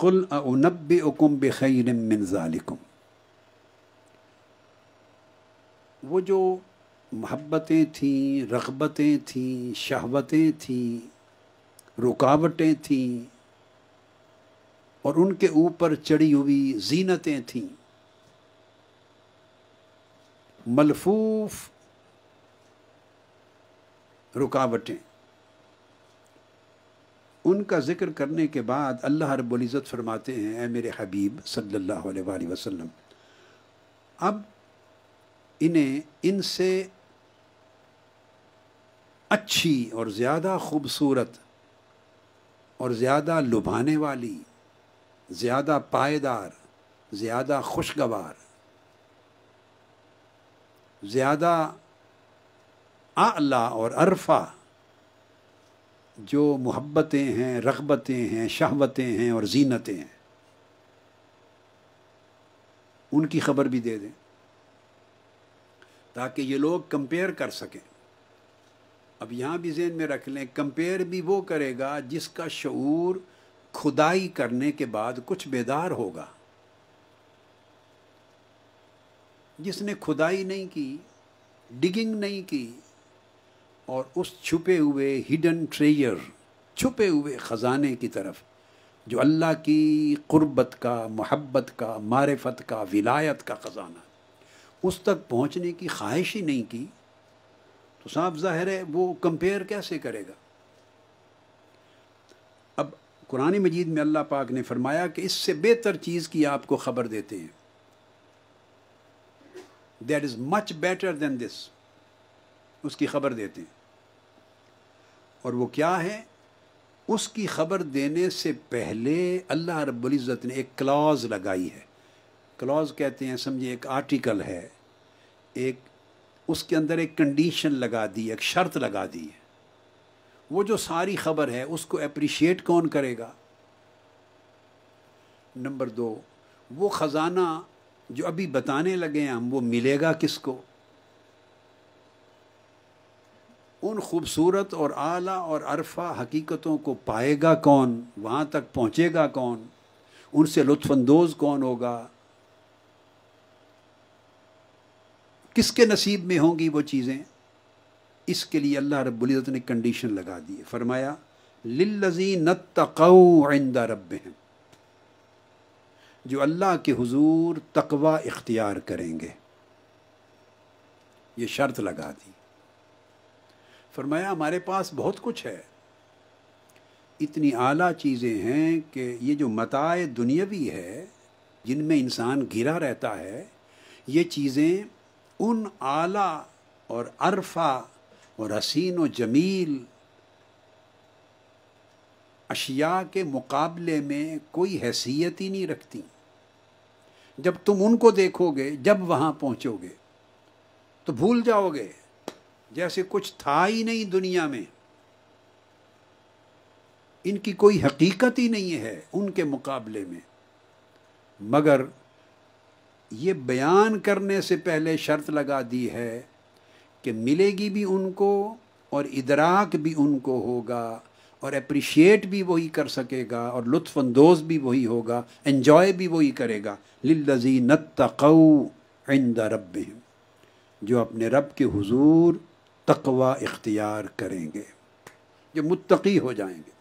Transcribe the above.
कुल अनब उकुम बेखैर मिनजालिकुम वो जो महब्बतें थीं रगबतें थीं शहबतें थीं रुकावटें थीं और उनके ऊपर चढ़ी हुई जीनतें थीं मलफूफ रुकावटें उनका ज़िक्र करने के बाद अल्लाह रबुल्ज़त फरमाते हैं ए मेरे हबीब सल्ला अलैहि अब इन्हें इनसे अच्छी और ज़्यादा खूबसूरत और ज़्यादा लुभाने वाली ज़्यादा पायदार ज़्यादा खुशगवार ज़्यादा आला और अरफा जो मोहब्बतें हैं रगबतें हैं शहबतें हैं और जीनतें हैं उनकी खबर भी दे दें ताकि ये लोग कंपेयर कर सकें अब यहाँ भी जेन में रख लें कंपेयर भी वो करेगा जिसका शूर खुदाई करने के बाद कुछ बेदार होगा जिसने खुदाई नहीं की डिगिंग नहीं की और उस छुपे हुए हिडन ट्रेजर छुपे हुए ख़जाने की तरफ जो अल्लाह की क़ुरबत का मोहब्बत का मारफत का विलायत का ख़जाना उस तक पहुँचने की ख्वाहिश ही नहीं की तो साफ ज़ाहिर है वो कंपेयर कैसे करेगा अब कुरान मजीद में अल्लाह पाक ने फरमाया कि इससे बेहतर चीज़ की आपको ख़बर देते हैं that is much better than this उसकी खबर देते हैं और वो क्या है उसकी खबर देने से पहले अल्लाह रब्ज़त ने एक क्लॉज लगाई है क्लॉज कहते हैं समझे एक आर्टिकल है एक उसके अंदर एक कंडीशन लगा दी एक शर्त लगा दी है वो जो सारी खबर है उसको अप्रिशिएट कौन करेगा नंबर दो वो ख़ज़ाना जो अभी बताने लगे हैं हम वो मिलेगा किसको उन खूबसूरत और आला और अरफा हकीकतों को पाएगा कौन वहाँ तक पहुँचेगा कौन उनसे लुत्फानंदोज़ कौन होगा किसके नसीब में होंगी वो चीज़ें इसके लिए अल्लाह रब्ज़त ने कंडीशन लगा दी फरमाया लिल्लजी नतकंदा रब हैं जो अल्लाह के हुजूर तकवा इख्तियार करेंगे ये शर्त लगा दी फरमाया हमारे पास बहुत कुछ है इतनी आला चीज़ें हैं कि ये जो मताए दुनियावी है जिनमें इंसान घिरा रहता है ये चीज़ें उन आला और अरफा और हसीन व जमील अशिया के मुकाबले में कोई हैसियत ही नहीं रखती जब तुम उनको देखोगे जब वहाँ पहुँचोगे तो भूल जाओगे जैसे कुछ था ही नहीं दुनिया में इनकी कोई हकीकत ही नहीं है उनके मुकाबले में मगर ये बयान करने से पहले शर्त लगा दी है कि मिलेगी भी उनको और इदराक भी उनको होगा और अप्रिशिएट भी वही कर सकेगा और लुफानंदोज़ भी वही होगा इन्जॉय भी वही करेगा लिल्लजी नतकऊ इंद रब जो अपने रब के हुजूर तकवा इख्तियार करेंगे जो मुत्तकी हो जाएंगे